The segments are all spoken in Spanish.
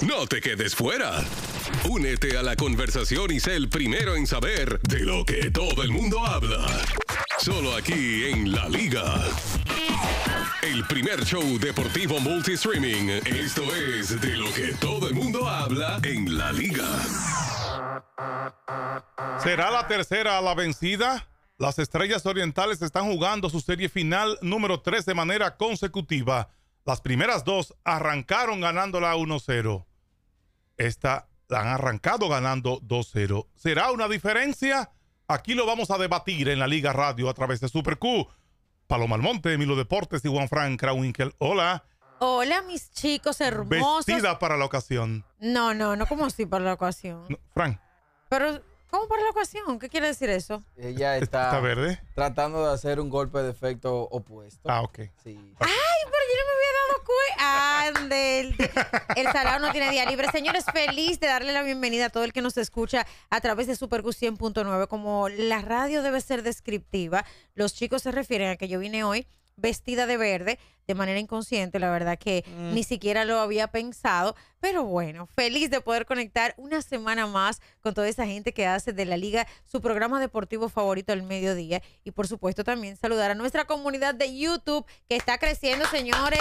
No te quedes fuera. Únete a la conversación y sé el primero en saber de lo que todo el mundo habla. Solo aquí en La Liga. El primer show deportivo multistreaming. Esto es de lo que todo el mundo habla en La Liga. ¿Será la tercera a la vencida? Las Estrellas Orientales están jugando su serie final número 3 de manera consecutiva. Las primeras dos arrancaron ganándola 1-0. Esta la han arrancado ganando 2-0. ¿Será una diferencia? Aquí lo vamos a debatir en la Liga Radio a través de Super Q. Paloma Almonte, Emilio Deportes y Juan Frank Krawinkel. Hola. Hola, mis chicos hermosos. Vestida para la ocasión. No, no, no como así para la ocasión. Frank. Pero ¿Cómo por la ecuación? ¿Qué quiere decir eso? Ella está, verde? tratando de hacer un golpe de efecto opuesto. Ah, ok. Sí. ¡Ay, pero yo no me había dado cuenta! ¡Ande! El salado no tiene día libre. Señores, feliz de darle la bienvenida a todo el que nos escucha a través de Super 100.9. Como la radio debe ser descriptiva, los chicos se refieren a que yo vine hoy vestida de verde de manera inconsciente, la verdad que mm. ni siquiera lo había pensado, pero bueno, feliz de poder conectar una semana más con toda esa gente que hace de la liga su programa deportivo favorito al mediodía y por supuesto también saludar a nuestra comunidad de YouTube que está creciendo, señores,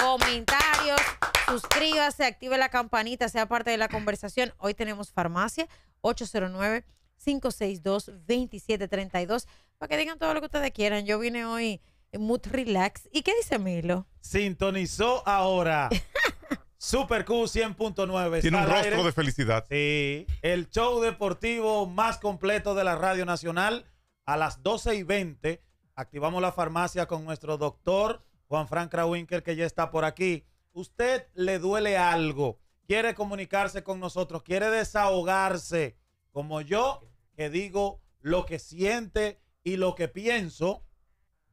comentarios, suscríbase, active la campanita, sea parte de la conversación. Hoy tenemos farmacia 809 562 2732 para que digan todo lo que ustedes quieran. Yo vine hoy Mood Relax. ¿Y qué dice Milo? Sintonizó ahora. Super Q 100.9. Tiene un rostro de felicidad. Sí. El show deportivo más completo de la Radio Nacional. A las 12 y 20 activamos la farmacia con nuestro doctor Juan Frank Krawinkel, que ya está por aquí. Usted le duele algo, quiere comunicarse con nosotros, quiere desahogarse, como yo, que digo lo que siente y lo que pienso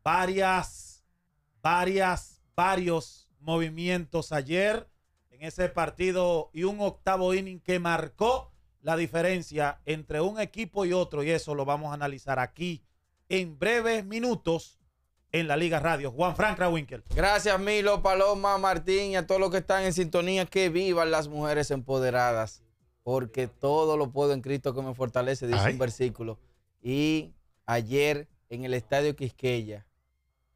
varias, varias, varios movimientos ayer en ese partido y un octavo inning que marcó la diferencia entre un equipo y otro y eso lo vamos a analizar aquí en breves minutos en la Liga Radio. Juan Frank Rawinkel. Gracias Milo, Paloma, Martín y a todos los que están en sintonía. Que vivan las mujeres empoderadas, porque todo lo puedo en Cristo que me fortalece, dice un versículo. Y ayer en el Estadio Quisqueya,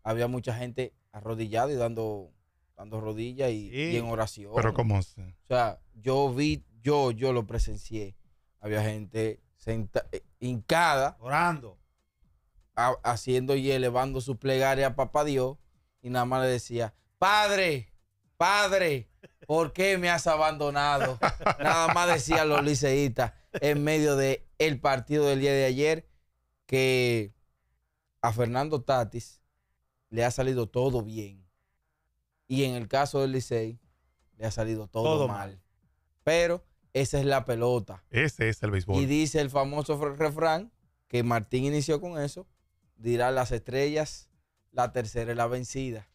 había mucha gente arrodillada y dando, dando rodillas y, en oración. Pero ¿cómo? O sea, yo vi, yo, yo lo presencié. Había gente senta, eh, hincada. Orando. haciendo y elevando su plegaria a Papá Dios. Y nada más le decía, Padre, Padre, ¿por qué me has abandonado? nada más decían los liceístas en medio del el partido del día de ayer que a Fernando Tatis le ha salido todo bien. Y en el caso del Licey, le ha salido todo, mal. Pero esa es la pelota. Ese es el béisbol. Y dice el famoso refrán que Martín inició con eso, dirá las estrellas, la tercera es la vencida.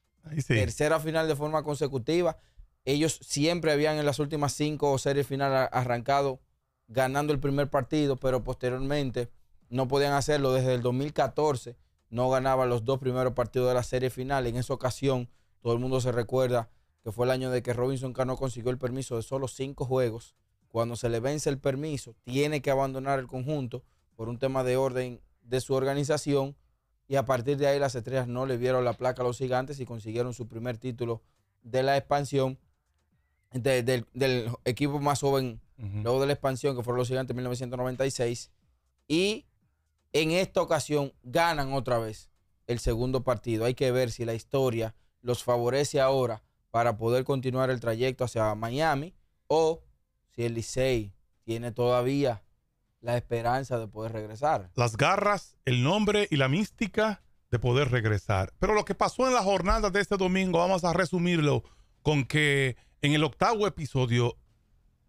Tercera final de forma consecutiva. Ellos siempre habían en las últimas cinco series finales arrancado ganando el primer partido, pero posteriormente no podían hacerlo desde el 2014 no ganaba los dos primeros partidos de la serie final. En esa ocasión, todo el mundo se recuerda que fue el año de que Robinson Cano consiguió el permiso de solo cinco juegos. Cuando se le vence el permiso, tiene que abandonar el conjunto por un tema de orden de su organización. Y a partir de ahí las estrellas no le vieron la placa a los gigantes y consiguieron su primer título de la expansión del equipo más joven luego de la expansión, que fueron los gigantes en 1996. Y en esta ocasión ganan otra vez el segundo partido. Hay que ver si la historia los favorece ahora para poder continuar el trayecto hacia Miami o si el Licey tiene todavía la esperanza de poder regresar. Las garras, el nombre y la mística de poder regresar. Pero lo que pasó en la jornada de este domingo, vamos a resumirlo con que en el octavo episodio,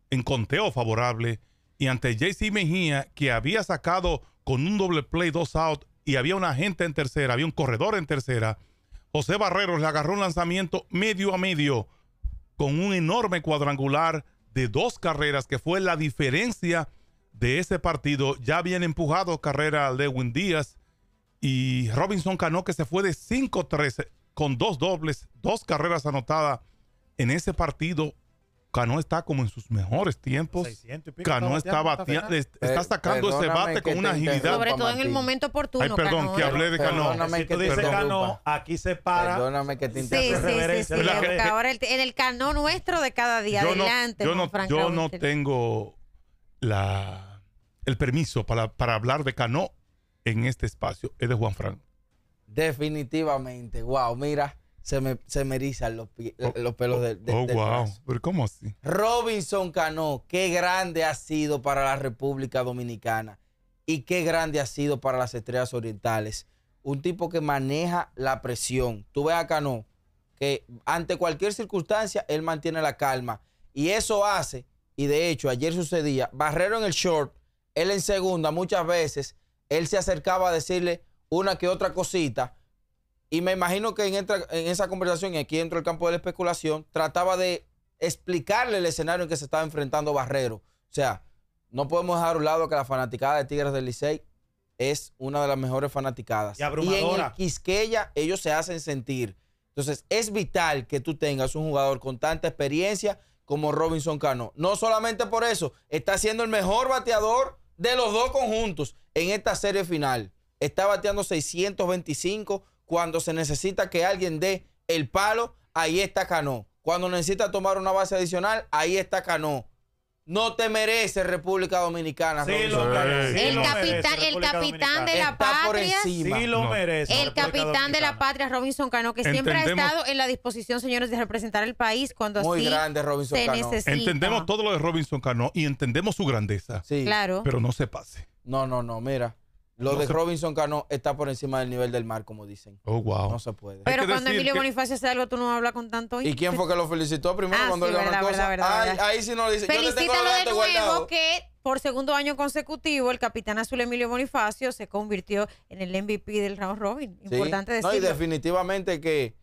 en conteo favorable, y ante JC Mejía, que había sacado con un doble play, dos out, y había una agente en tercera, había un corredor en tercera. José Barrero le agarró un lanzamiento medio a medio con un enorme cuadrangular de dos carreras, que fue la diferencia de ese partido. Ya habían empujado carrera Lewin Díaz y Robinson Cano, que se fue de 5-13 con dos dobles, dos carreras anotadas en ese partido Cano está como en sus mejores tiempos. Cano está bateando, está sacando ese bate con una agilidad. Sobre todo en el momento oportuno. perdón, que ¿eh? hablé de Cano. Cano, aquí se para. Perdóname que te interrumpa. Sí, sí, sí, eh, Ahora en el Cano nuestro de cada día. Adelante. yo no, yo no tengo la, el permiso para, para hablar de Cano en este espacio. Es de Juan Franco Definitivamente. Wow, mira se me, se erizan los, oh, pelos oh, del, Oh, wow. Pero ¿cómo así? Robinson Cano, qué grande ha sido para la República Dominicana y qué grande ha sido para las estrellas orientales. Un tipo que maneja la presión. Tú ves a Cano, que ante cualquier circunstancia, él mantiene la calma. Y eso hace, y de hecho, ayer sucedía, Barrero en el short, él en segunda, muchas veces, él se acercaba a decirle una que otra cosita y me imagino que en, esa conversación, y aquí dentro del campo de la especulación, trataba de explicarle el escenario en que se estaba enfrentando Barrero. O sea, no podemos dejar a un lado que la fanaticada de Tigres del Licey es una de las mejores fanaticadas. Y, y en Quisqueya ellos se hacen sentir. Entonces, es vital que tú tengas un jugador con tanta experiencia como Robinson Cano. No solamente por eso, está siendo el mejor bateador de los dos conjuntos en esta serie final. Está bateando 625 cuando se necesita que alguien dé el palo, ahí está Cano. Cuando necesita tomar una base adicional, ahí está Cano. No te merece República Dominicana. Sí, lo el, capitán, de la patria. Sí, lo merece, el capitán de la patria, Robinson Cano, que siempre ha estado en la disposición, señores, de representar al país cuando muy así grande Robinson se Entendemos todo lo de Robinson Cano y entendemos su grandeza. Sí. Claro. Pero no se pase. No, no, no, mira. Lo de Robinson Cano está por encima del nivel del mar, como dicen. Oh, wow. No se puede. Pero cuando Emilio Bonifacio hace algo, tú no hablas con tanto. ¿Y quién fue que lo felicitó primero ah, cuando sí, él ganó verdad, verdad, verdad, Ahí sí no lo dice. Felicítalo de nuevo que por segundo año consecutivo el capitán azul Emilio Bonifacio se convirtió en el MVP del round robin. Importante sí. decirlo. No, y definitivamente que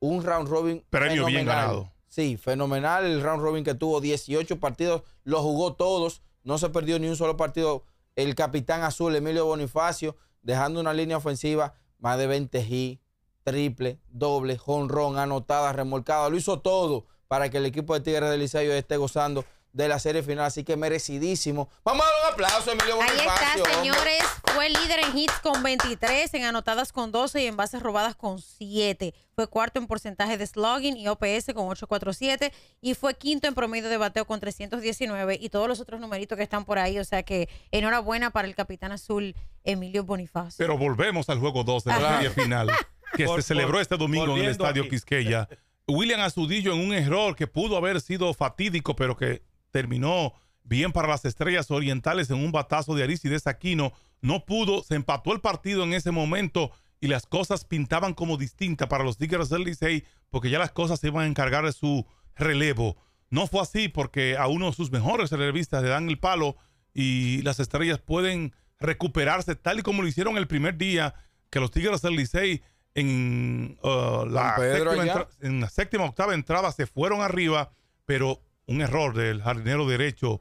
un round robin Premio bien ganado. Sí, fenomenal el round robin que tuvo 18 partidos, Lo jugó todos, no se perdió ni un solo partido el capitán azul Emilio Bonifacio, dejando una línea ofensiva más de 20 G, triple, doble, jonrón, anotada, remolcada. Lo hizo todo para que el equipo de Tigres del Liceo esté gozando de la serie final. Así que merecidísimo. Vamos a dar un aplauso Emilio Bonifacio. Ahí está, señores. Fue líder en hits con 23, en anotadas con 12 y en bases robadas con 7. Fue cuarto en porcentaje de slugging y OPS con 847 y fue quinto en promedio de bateo con 319 y todos los otros numeritos que están por ahí. O sea que enhorabuena para el capitán azul Emilio Bonifacio. Pero volvemos al juego 2 de la serie final que se celebró este domingo en el estadio Quisqueya. William Azudillo en un error que pudo haber sido fatídico, pero que terminó bien para las estrellas orientales en un batazo de Aris y de Saquino no pudo, se empató el partido en ese momento y las cosas pintaban como distintas para los Tigres del Licey porque ya las cosas se iban a encargar de su relevo. No fue así porque a uno de sus mejores relevistas le dan el palo y las estrellas pueden recuperarse tal y como lo hicieron el primer día que los Tigres del Licey en, uh, la séptima en la séptima octava entrada se fueron arriba, pero un error del jardinero derecho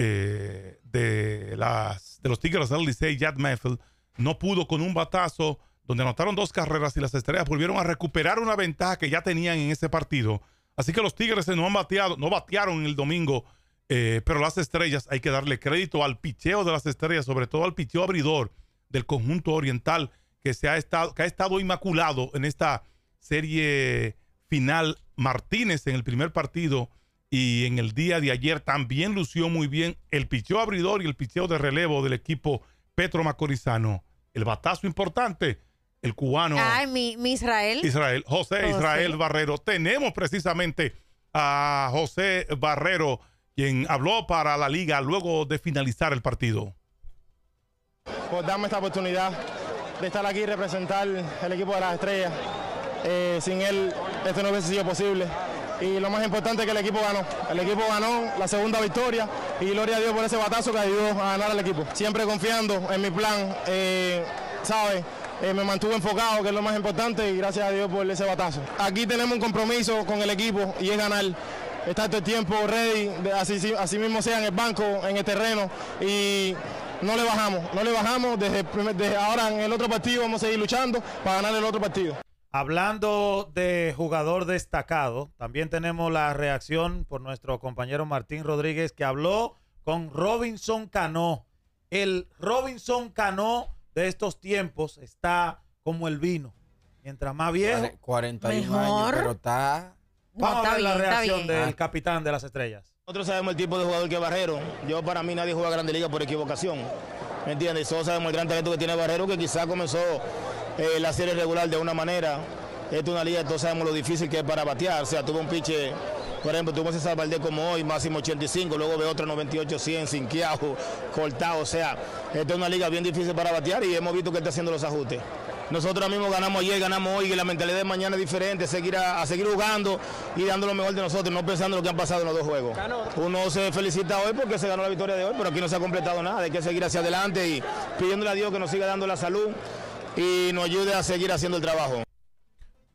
eh, de, las, de los Tigres del Licey, Jad no pudo con un batazo donde anotaron dos carreras y las estrellas volvieron a recuperar una ventaja que ya tenían en ese partido. Así que los Tigres no han bateado, no batearon el domingo, eh, pero las estrellas, hay que darle crédito al picheo de las estrellas, sobre todo al picheo abridor del conjunto oriental que, se ha, estado, que ha estado inmaculado en esta serie final. Martínez en el primer partido y en el día de ayer también lució muy bien el picheo abridor y el picheo de relevo del equipo Petro Macorizano. El batazo importante, el cubano. Ay, mi, Israel. Israel, José, Israel Barrero. Tenemos precisamente a José Barrero, quien habló para la liga luego de finalizar el partido. pues dame esta oportunidad de estar aquí y representar el equipo de las estrellas. Eh, sin él esto no hubiese sido posible y lo más importante es que el equipo ganó. El equipo ganó la segunda victoria y gloria a Dios por ese batazo que ayudó a ganar al equipo. Siempre confiando en mi plan, eh, ¿sabes? Eh, me mantuve enfocado, que es lo más importante, y gracias a Dios por ese batazo. Aquí tenemos un compromiso con el equipo y es ganar. Estar todo tiempo ready, así, mismo sea en el banco, en el terreno, y no le bajamos, no le bajamos. desde ahora en el otro partido vamos a seguir luchando para ganar el otro partido. Hablando de jugador destacado, también tenemos la reacción por nuestro compañero Martín Rodríguez que habló con Robinson Cano. El Robinson Cano de estos tiempos está como el vino. Mientras más viejo, 41 años, pero está Vamos la reacción del capitán de las estrellas. Nosotros sabemos el tipo de jugador que es Barrero. Yo para mí nadie juega Grande Liga por equivocación. ¿Me entiendes? solo sabemos el gran talento que tiene Barrero, que quizá comenzó eh, la serie regular de una manera. Esta es una liga, todos sabemos lo difícil que es para batear. O sea, tuvo un piche, por ejemplo, tuvo ese Valdés como hoy, máximo 85, luego ve otro 98, 100, cinqueado, cortado. O sea, esta es una liga bien difícil para batear y hemos visto que está haciendo los ajustes. Nosotros mismos ganamos ayer, ganamos hoy, y la mentalidad de mañana es diferente, seguir a, seguir jugando y dando lo mejor de nosotros, no pensando lo que han pasado en los dos juegos. Uno se felicita hoy porque se ganó la victoria de hoy, pero aquí no se ha completado nada, hay que seguir hacia adelante y pidiéndole a Dios que nos siga dando la salud, y nos ayude a seguir haciendo el trabajo.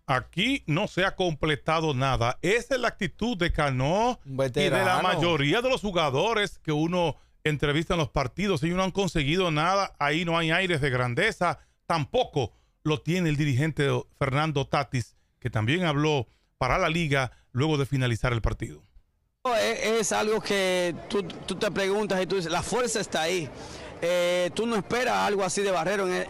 Aquí no se ha completado nada. Esa es la actitud de Cano y de la mayoría de los jugadores que uno entrevista en los partidos. Ellos no han conseguido nada. Ahí no hay aires de grandeza. Tampoco lo tiene el dirigente Fernando Tatis, que también habló para la liga luego de finalizar el partido. Es, algo que tú te preguntas y tú dices, la fuerza está ahí eh, tú no esperas algo así de Barrero en,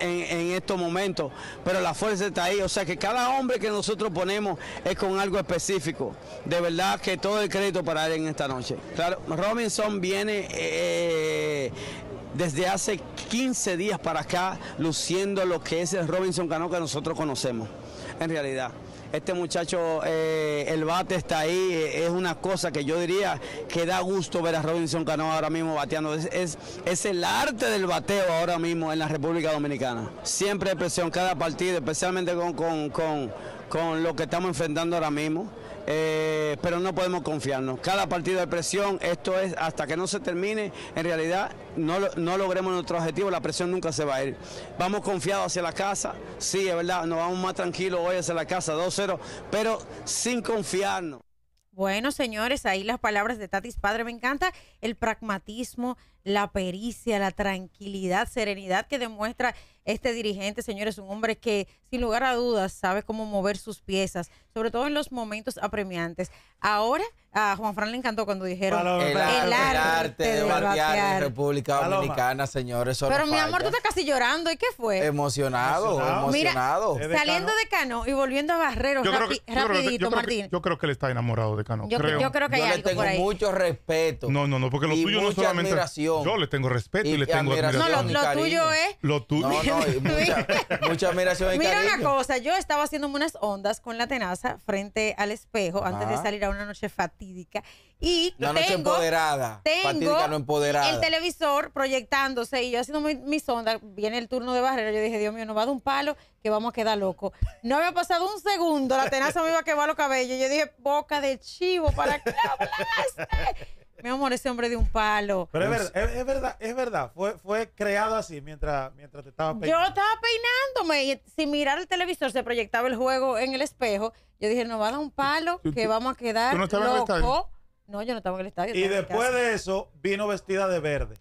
estos momentos, pero la fuerza está ahí. O sea que cada hombre que nosotros ponemos es con algo específico. De verdad que todo el crédito para él en esta noche. Claro, Robinson viene... Eh, eh, desde hace 15 días para acá, luciendo lo que es el Robinson Cano que nosotros conocemos, en realidad. Este muchacho, eh, el bate está ahí, eh, es una cosa que yo diría que da gusto ver a Robinson Cano ahora mismo bateando. Es, es, el arte del bateo ahora mismo en la República Dominicana. Siempre hay presión cada partido, especialmente con, con, con lo que estamos enfrentando ahora mismo. Eh, pero no podemos confiarnos. Cada partido de presión, esto es hasta que no se termine, en realidad no, no logremos nuestro objetivo, la presión nunca se va a ir. Vamos confiados hacia la casa, sí, es verdad, nos vamos más tranquilos hoy hacia la casa 2-0, pero sin confiarnos. Bueno, señores, ahí las palabras de Tatis Padre, me encanta el pragmatismo, la pericia, la tranquilidad, serenidad que demuestra este dirigente, señores, un hombre que sin lugar a dudas sabe cómo mover sus piezas, sobre todo en los momentos apremiantes. Ahora a Juan Fran le encantó cuando dijeron el, arte, de, en República Dominicana, señores. Pero mi amor, tú estás casi llorando. ¿Y qué fue? Emocionado, emocionado. saliendo de Cano y volviendo a Barrero, yo rapidito, yo creo que él está enamorado de Cano. Yo creo, que yo le tengo mucho respeto. No, no, no, porque lo tuyo no solamente. Yo le tengo respeto y, le tengo admiración. No, lo, tuyo es. ¿eh? Lo tuyo. No, no, mucha, admiración Mira una cosa, yo estaba haciéndome unas ondas con la tenaza frente al espejo antes de salir a una noche fatídica. Y una noche empoderada. Tengo fatídica, no empoderada. el televisor proyectándose y yo haciendo mis ondas. Viene el turno de barrera. Yo dije, Dios mío, nos va de un palo que vamos a quedar locos. No había pasado un segundo, la tenaza me iba a quemar los cabellos. Yo dije, boca de chivo, ¿para qué hablaste? Mi amor, ese hombre de un palo. Pero es verdad, es, verdad, Fue, fue creado así mientras, mientras te estaba peinando. Yo estaba peinándome y sin mirar el televisor se proyectaba el juego en el espejo. Yo dije, no va a dar un palo que vamos a quedar ¿Tú no No, yo no estaba en el estadio. Y después de eso vino vestida de verde.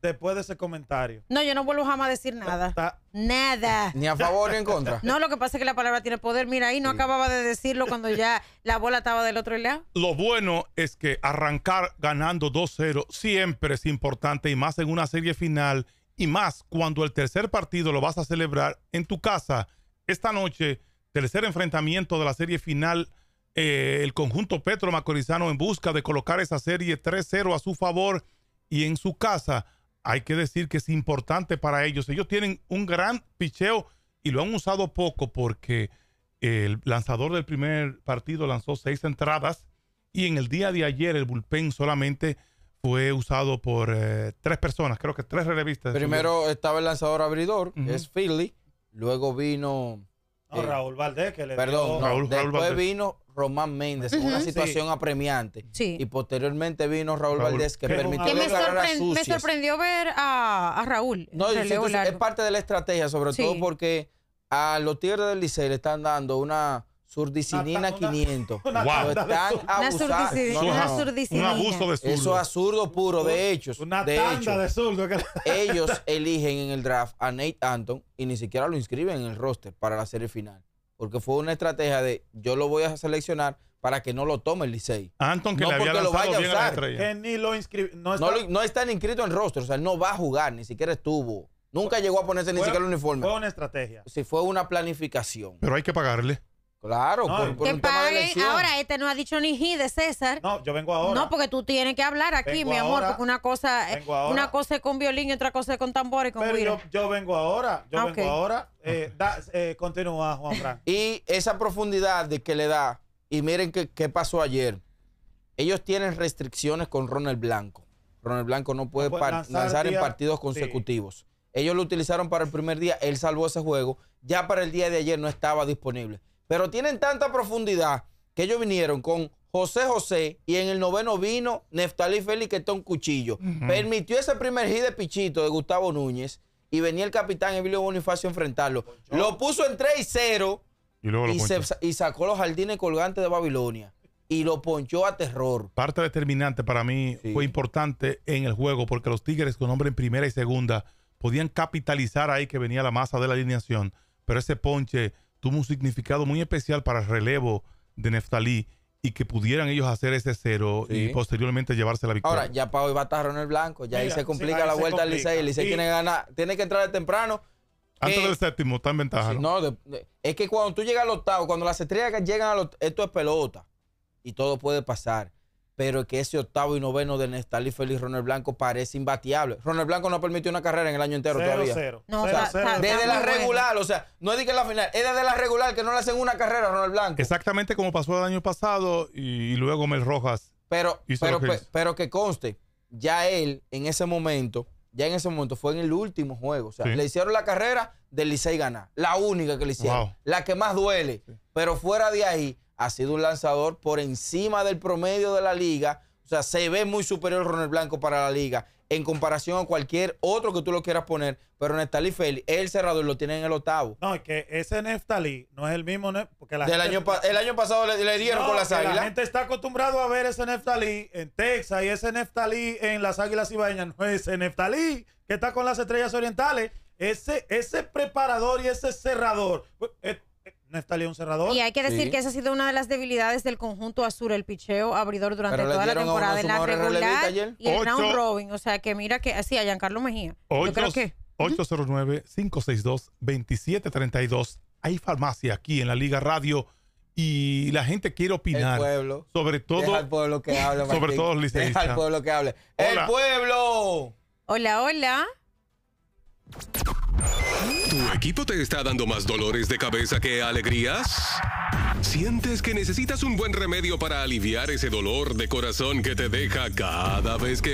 Después de ese comentario. No, yo no vuelvo jamás a decir nada. Nada. Ni a favor ni en contra. No, lo que pasa es que la palabra tiene poder. Mira, ahí no acababa de decirlo cuando ya la bola estaba del otro lado. Lo bueno es que arrancar ganando 2-0 siempre es importante y más en una serie final y más cuando el tercer partido lo vas a celebrar en tu casa esta noche, tercer enfrentamiento de la serie final. Eh, el conjunto Petro Macorizano en busca de colocar esa serie 3-0 a su favor y en su casa, hay que decir que es importante para ellos. Ellos tienen un gran picheo y lo han usado poco porque el lanzador del primer partido lanzó seis entradas y en el día de ayer el bullpen solamente fue usado por eh, tres personas, creo que tres revistas. Primero estaba el lanzador abridor, es Philly, luego vino... Eh, Raúl Valdez que le Perdón, después vino Román Méndez, en una situación apremiante. Y posteriormente vino Raúl, Valdés, que permitió me, me, sorprendió ver a, Raúl. No, es parte de la estrategia, sobre todo porque a los Tigres del Liceo le están dando una surdicinina 500. están abusando. Un abuso de Eso es absurdo puro, de hecho. Una de tanda de zurdo. Ellos eligen en el draft a Nate Anton y ni siquiera lo inscriben en el roster para la serie final porque fue una estrategia de yo lo voy a seleccionar para que no lo tome el Licey. Anton que no lo vaya a usar. ni lo no, está... No, está inscrito en rostro, o sea, no va a jugar, ni siquiera estuvo. Nunca llegó a ponerse ni siquiera el uniforme. Fue una estrategia. Si fue una planificación. Pero hay que pagarle. Claro, por, un tema de Ahora, este no ha dicho ni ji de César. No, yo vengo ahora. No, porque tú tienes que hablar aquí, mi amor, porque una cosa, una cosa es con violín y otra cosa es con tambor y con Pero yo, vengo ahora, yo ah, vengo ahora. Eh, eh, continúa, Juan Fran. y esa profundidad de que le da, y miren qué pasó ayer. Ellos tienen restricciones con Ronald Blanco. Ronald Blanco no puede, lanzar, en partidos consecutivos. Ellos lo utilizaron para el primer día, él salvó ese juego. Ya para el día de ayer no estaba disponible. Pero tienen tanta profundidad que ellos vinieron con José José y en el noveno vino Neftalí Félix que está un cuchillo. Permitió ese primer hit de Pichito de Gustavo Núñez y venía el capitán Emilio Bonifacio a enfrentarlo. Lo puso en 3 y 0 y, sacó los jardines colgantes de Babilonia y lo ponchó a terror. Parte determinante para mí fue importante en el juego porque los Tigres con hombre en primera y segunda podían capitalizar ahí que venía la masa de la alineación, pero ese ponche tuvo un significado muy especial para el relevo de Neftalí y que pudieran ellos hacer ese cero y posteriormente llevarse la victoria. Ahora, ya para hoy va a estar Ronald Blanco, ya ahí se complica la vuelta al Licey. El Licey tiene, tiene que entrar de temprano. Antes eh, del séptimo, está en ventaja. ¿no? es que cuando tú llegas al octavo, cuando las estrellas llegan a octavo, esto es pelota y todo puede pasar pero que ese octavo y noveno de Nestalí Feliz Ronald Blanco parece imbateable. Ronald Blanco no permitió una carrera en el año entero todavía. Cero, cero, Desde la regular, o sea, no es de que la final, es desde la regular que no le hacen una carrera a Ronald Blanco. Exactamente como pasó el año pasado y, luego Mel Rojas. Pero, pero, que pero que conste, ya él en ese momento, ya en ese momento fue en el último juego. O sea, le hicieron la carrera del Licey ganar. La única que le hicieron. La que más duele. Pero fuera de ahí, ha sido un lanzador por encima del promedio de la liga. O sea, se ve muy superior Ronald Blanco para la liga en comparación a cualquier otro que tú lo quieras poner. Pero Neftalí Félix el cerrador, lo tiene en el octavo. No, es que ese Neftalí no es el mismo. Porque año el año pasado le, dieron con las águilas. La gente está acostumbrado a ver ese Neftalí en Texas y ese Neftalí en las águilas Ibañas. No es ese Neftalí que está con las estrellas orientales. Ese, ese preparador y ese cerrador. Pues, eh, está un cerrador. Y hay que decir que esa ha sido una de las debilidades del conjunto azul, el picheo abridor durante toda la temporada en la regular y el robin. O sea, que mira que así a Giancarlo Mejía. Yo creo que... 809-562-2732. Hay farmacia aquí en la Liga Radio y la gente quiere opinar. pueblo. Sobre todo. pueblo que hable. Sobre todo pueblo que hable. ¡El pueblo! Hola, hola. ¿Tu equipo te está dando más dolores de cabeza que alegrías? ¿Sientes que necesitas un buen remedio para aliviar ese dolor de corazón que te deja cada vez que...